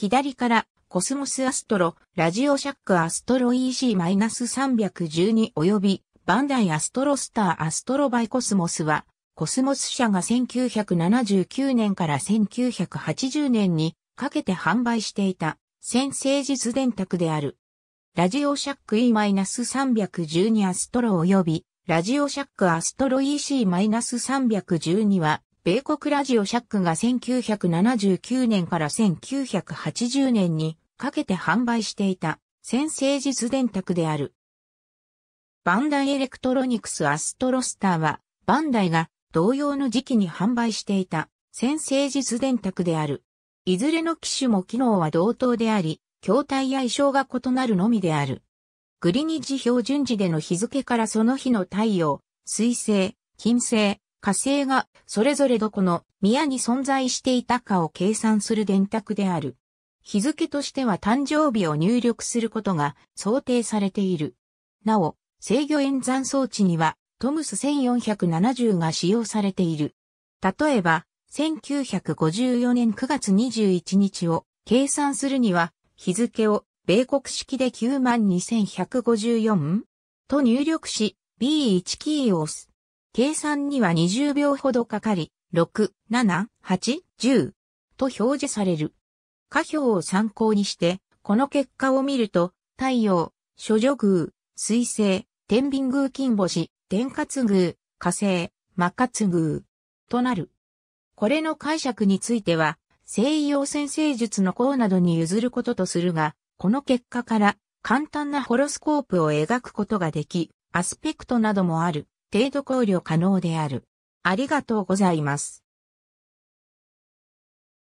左からコスモスアストロ、ラジオシャックアストロ EC-312 及びバンダイアストロスターアストロバイコスモスは、コスモス社が1979年から1980年にかけて販売していた先生実電卓である。ラジオシャック E-312 アストロ及びラジオシャックアストロ EC-312 は米国ラジオシャックが1979年から1980年にかけて販売していた先生実電卓である。バンダイエレクトロニクスアストロスターはバンダイが同様の時期に販売していた先生実電卓である。いずれの機種も機能は同等であり、筐体や衣装が異なるのみである。グリニッジ標準時での日付からその日の太陽、水星、金星、火星がそれぞれどこの宮に存在していたかを計算する電卓である。日付としては誕生日を入力することが想定されている。なお、制御演算装置にはトムス1470が使用されている。例えば、1954年9月21日を計算するには、日付を米国式で 92,154? と入力し、B1 キーを押す。計算には20秒ほどかかり、6、7、8、10と表示される。下表を参考にして、この結果を見ると、太陽、諸女宮、水星、天秤宮金星、天活宮、火星、真活宮となる。これの解釈については、西洋先生術の項などに譲ることとするが、この結果から簡単なホロスコープを描くことができ、アスペクトなどもある。程度考慮可能である。ありがとうございます。